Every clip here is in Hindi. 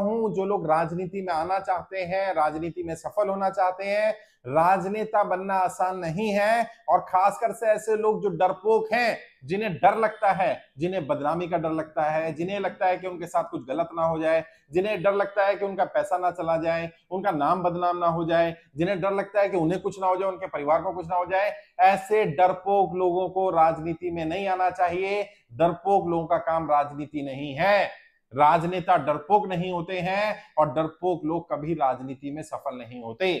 हूं जो लोग राजनीति में आना चाहते हैं राजनीति में सफल होना चाहते हैं राजनेता बनना आसान नहीं है और खासकर से ऐसे लोग जो डरपोक हैं जिन्हें डर लगता है जिन्हें बदनामी का डर लगता है जिन्हें लगता है कि उनके साथ कुछ गलत ना हो जाए जिन्हें डर लगता है कि उनका पैसा ना चला जाए उनका नाम बदनाम ना हो जाए जिन्हें डर लगता है कि उन्हें कुछ ना हो जाए उनके परिवार को कुछ ना हो जाए ऐसे डरपोक लोगों को राजनीति में नहीं आना चाहिए डरपोक लोगों का काम राजनीति नहीं है राजनेता डरपोक नहीं होते हैं और डरपोक लोग कभी राजनीति में सफल नहीं होते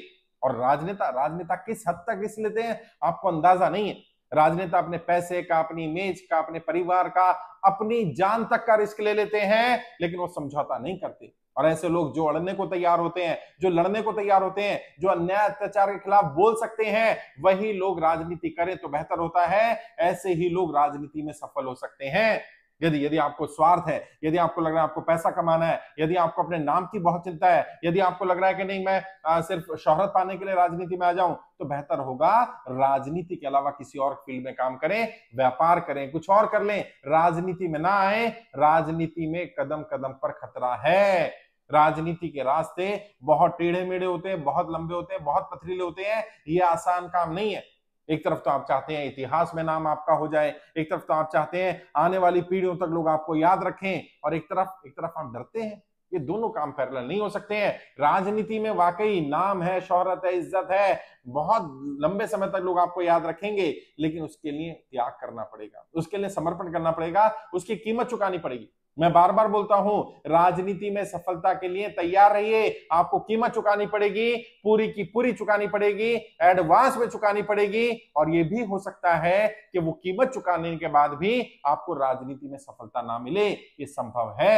और राजनेता राजनेता किस हद तक रिस्क लेते हैं आपको अंदाजा नहीं है राजनेता अपने पैसे का अपनी इमेज का अपने परिवार का अपनी जान तक का रिस्क ले लेते हैं लेकिन वो समझौता नहीं करते और ऐसे लोग जो अड़ने को तैयार होते हैं जो लड़ने को तैयार होते हैं जो अन्याय अत्याचार के खिलाफ बोल सकते हैं वही लोग राजनीति करें तो बेहतर होता है ऐसे ही लोग राजनीति में सफल हो सकते हैं यदि यदि आपको स्वार्थ है यदि आपको लग रहा है आपको पैसा कमाना है यदि आपको अपने नाम की बहुत चिंता है यदि आपको लग रहा है कि नहीं मैं आ, सिर्फ शोहरत पाने के लिए राजनीति में आ जाऊं तो बेहतर होगा राजनीति के अलावा किसी और फील्ड में काम करें व्यापार करें कुछ और कर लें राजनीति में ना आए राजनीति में कदम कदम पर खतरा है राजनीति के रास्ते बहुत टेढ़े मेढ़े होते हैं बहुत लंबे होते हैं बहुत पथरीले होते हैं ये आसान काम नहीं है एक तरफ तो आप चाहते हैं इतिहास में नाम आपका हो जाए एक तरफ तो आप चाहते हैं आने वाली पीढ़ियों तक लोग आपको याद रखें और एक तरफ एक तरफ आप डरते हैं ये दोनों काम पैरल नहीं हो सकते हैं राजनीति में वाकई नाम है शोहरत है इज्जत है बहुत लंबे समय तक लोग आपको याद रखेंगे लेकिन उसके लिए त्याग करना पड़ेगा उसके लिए समर्पण करना पड़ेगा उसकी कीमत चुकानी पड़ेगी मैं बार बार बोलता हूं राजनीति में सफलता के लिए तैयार रहिए आपको कीमत चुकानी पड़ेगी पूरी की पूरी चुकानी पड़ेगी एडवांस में चुकानी पड़ेगी और यह भी हो सकता है कि वो कीमत चुकाने के बाद भी आपको राजनीति में सफलता ना मिले ये संभव है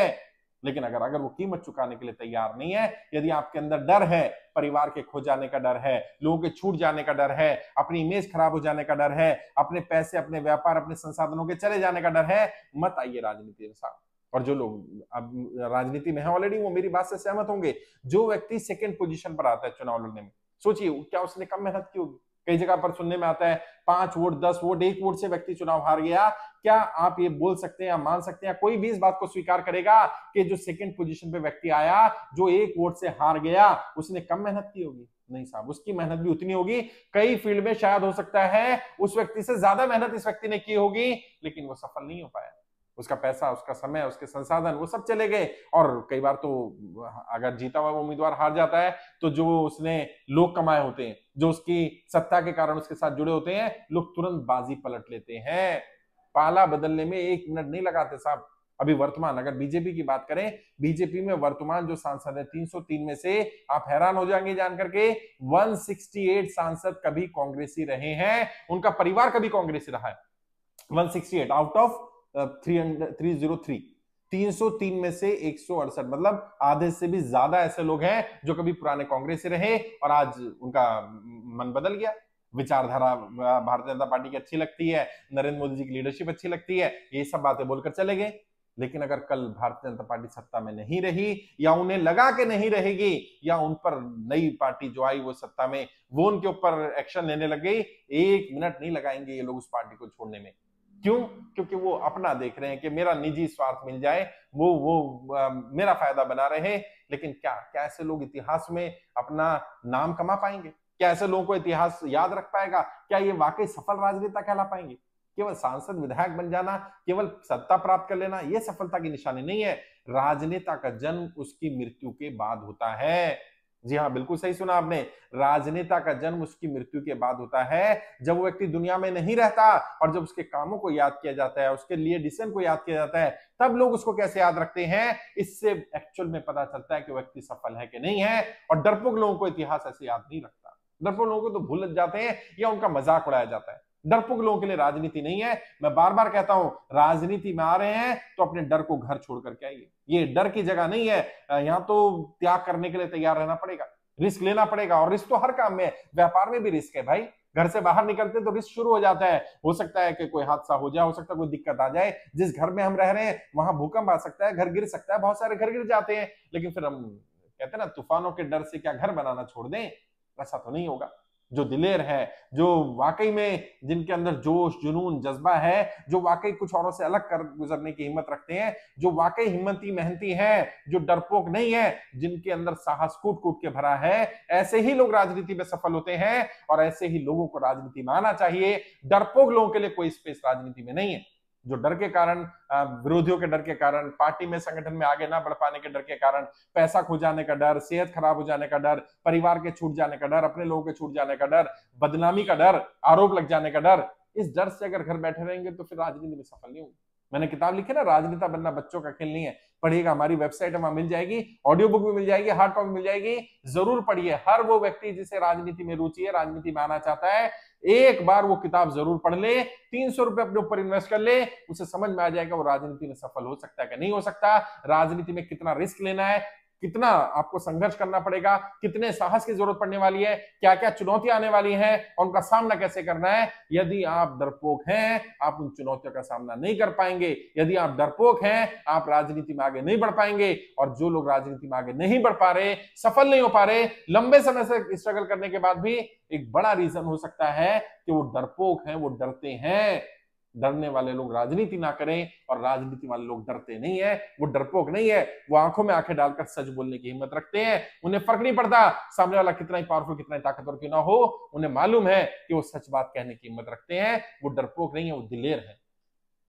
लेकिन अगर अगर वो कीमत चुकाने के लिए तैयार नहीं है यदि आपके अंदर डर है परिवार के खो जाने का डर है लोगों के छूट जाने का डर है अपनी इमेज खराब हो जाने का डर है अपने पैसे अपने व्यापार अपने संसाधनों के चले जाने का डर है मत आइए राजनीति में साथ और जो लोग अब राजनीति में है ऑलरेडी वो मेरी बात से सहमत होंगे जो व्यक्ति सेकेंड पोजिशन पर आता है चुनाव लड़ने में सोचिए क्या उसने कम मेहनत की होगी कई जगह पर सुनने में आता है पांच वोट दस वोट एक वोट से व्यक्ति चुनाव हार गया क्या आप ये बोल सकते हैं या मान सकते हैं कोई भी इस बात को स्वीकार करेगा कि जो सेकंड पोजीशन पे व्यक्ति आया जो एक वोट से हार गया उसने कम मेहनत की होगी नहीं साहब उसकी मेहनत भी उतनी होगी कई फील्ड में शायद हो सकता है उस व्यक्ति से ज्यादा मेहनत इस व्यक्ति ने की होगी लेकिन वो सफल नहीं हो पाया उसका पैसा उसका समय उसके संसाधन वो सब चले गए और कई बार तो अगर जीता हुआ उम्मीदवार हार जाता है तो जो उसने लोग कमाए होते हैं जो उसकी सत्ता के कारण उसके साथ जुड़े होते हैं लोग तुरंत बाजी पलट लेते हैं पाला बदलने में एक मिनट नहीं लगाते साहब अभी वर्तमान अगर बीजेपी की बात करें बीजेपी में वर्तमान जो सांसद है 303 में से आप हैरान हो जाएंगे जानकर के 168 सांसद कभी कांग्रेसी रहे हैं उनका परिवार कभी कांग्रेसी रहा है 168 आउट ऑफ 303 में से एक मतलब आधे से भी ज्यादा ऐसे लोग हैं जो कभी पुराने कांग्रेस से रहे और आज उनका मन बदल गया विचारधारा भारतीय जनता पार्टी की अच्छी लगती है नरेंद्र मोदी जी की लीडरशिप अच्छी लगती है ये सब बातें बोलकर चले गए लेकिन अगर कल भारतीय जनता पार्टी सत्ता में नहीं रही या उन्हें लगा के नहीं रहेगी या उन पर नई पार्टी जो आई वो सत्ता में वो उनके ऊपर एक्शन लेने लग गई एक मिनट नहीं लगाएंगे ये लोग उस पार्टी को छोड़ने में क्यों क्योंकि वो अपना देख रहे हैं कि मेरा निजी स्वार्थ मिल जाए वो वो आ, मेरा फायदा बना रहे लेकिन क्या क्या ऐसे लोग इतिहास में अपना नाम कमा पाएंगे क्या ऐसे लोगों को इतिहास याद रख पाएगा क्या ये वाकई सफल राजनेता कहला पाएंगे केवल सांसद विधायक बन जाना केवल सत्ता प्राप्त कर लेना यह सफलता की निशानी नहीं है राजनेता का जन्म उसकी मृत्यु के बाद होता है जी हाँ बिल्कुल सही सुना आपने राजनेता का जन्म उसकी मृत्यु के बाद होता है जब वो व्यक्ति दुनिया में नहीं रहता और जब उसके कामों को याद किया जाता है उसके लिए डिसीजन को याद किया जाता है तब लोग उसको कैसे याद रखते हैं इससे एक्चुअल में पता चलता है कि व्यक्ति सफल है कि नहीं है और डरपोक लोगों को इतिहास ऐसे याद नहीं रखता डरपोक लोगों को तो भूल जाते हैं या उनका मजाक उड़ाया जाता है डरपोक लोगों के लिए राजनीति नहीं है मैं बार बार कहता हूं राजनीति में आ रहे हैं तो अपने डर को घर छोड़ करके आइए ये डर की जगह नहीं है यहां तो त्याग करने के लिए तैयार रहना पड़ेगा रिस्क लेना पड़ेगा और रिस्क तो हर काम में है व्यापार में भी रिस्क है भाई घर से बाहर निकलते तो रिस्क शुरू हो जाता है हो सकता है कि कोई हादसा हो जाए हो सकता है कोई दिक्कत आ जाए जिस घर में हम रह रहे हैं वहां भूकंप आ सकता है घर गिर सकता है बहुत सारे घर गिर जाते हैं लेकिन फिर हम कहते हैं ना तूफानों के डर से क्या घर बनाना छोड़ दें ऐसा तो नहीं होगा जो दिलेर है जो वाकई में जिनके अंदर जोश जुनून जज्बा है जो वाकई कुछ औरों से अलग कर गुजरने की हिम्मत रखते हैं जो वाकई हिम्मती मेहनती है जो डरपोक नहीं है जिनके अंदर साहस कूट कूट के भरा है ऐसे ही लोग राजनीति में सफल होते हैं और ऐसे ही लोगों को राजनीति में आना चाहिए डरपोक लोगों के लिए कोई स्पेस राजनीति में नहीं है जो डर के कारण विरोधियों के डर के कारण पार्टी में संगठन में आगे ना बढ़ पाने के डर के कारण पैसा खो जाने का डर सेहत खराब हो जाने का डर परिवार के छूट जाने का डर अपने लोगों के छूट जाने का डर बदनामी का डर आरोप लग जाने का डर इस डर से अगर घर बैठे रहेंगे तो फिर राजनीति में सफल नहीं होगी मैंने किताब लिखी ना राजनेता बनना बच्चों का खेल नहीं है पढ़िएगा हमारी वेबसाइट वहां मिल जाएगी ऑडियो बुक भी मिल जाएगी हार्ड कॉपी मिल जाएगी जरूर पढ़िए हर वो व्यक्ति जिसे राजनीति में रुचि है राजनीति में आना चाहता है एक बार वो किताब जरूर पढ़ ले तीन सौ रुपए अपने ऊपर इन्वेस्ट कर ले उसे समझ में आ जाएगा वो राजनीति में सफल हो सकता है कि नहीं हो सकता राजनीति में कितना रिस्क लेना है कितना आपको संघर्ष करना पड़ेगा कितने साहस की जरूरत पड़ने वाली है क्या क्या चुनौतियां आने वाली हैं और उनका सामना कैसे करना है यदि आप डरपोक हैं आप उन चुनौतियों का सामना नहीं कर पाएंगे यदि आप डरपोक हैं आप राजनीति में आगे नहीं बढ़ पाएंगे और जो लोग राजनीति में आगे नहीं बढ़ पा रहे सफल नहीं हो पा रहे लंबे समय से स्ट्रगल करने के बाद भी एक बड़ा रीजन हो सकता है कि वो डरपोक हैं वो डरते हैं डरने वाले लोग राजनीति ना करें और राजनीति वाले लोग डरते नहीं है वो डरपोक नहीं है वो आंखों में आंखें डालकर सच बोलने की हिम्मत रखते हैं उन्हें फर्क नहीं पड़ता सामने वाला कितना ही पावरफुल कितना ही ताकतवर क्यों ना हो उन्हें मालूम है कि वो सच बात कहने की हिम्मत रखते हैं वो डरपोक नहीं है वो दिलेर है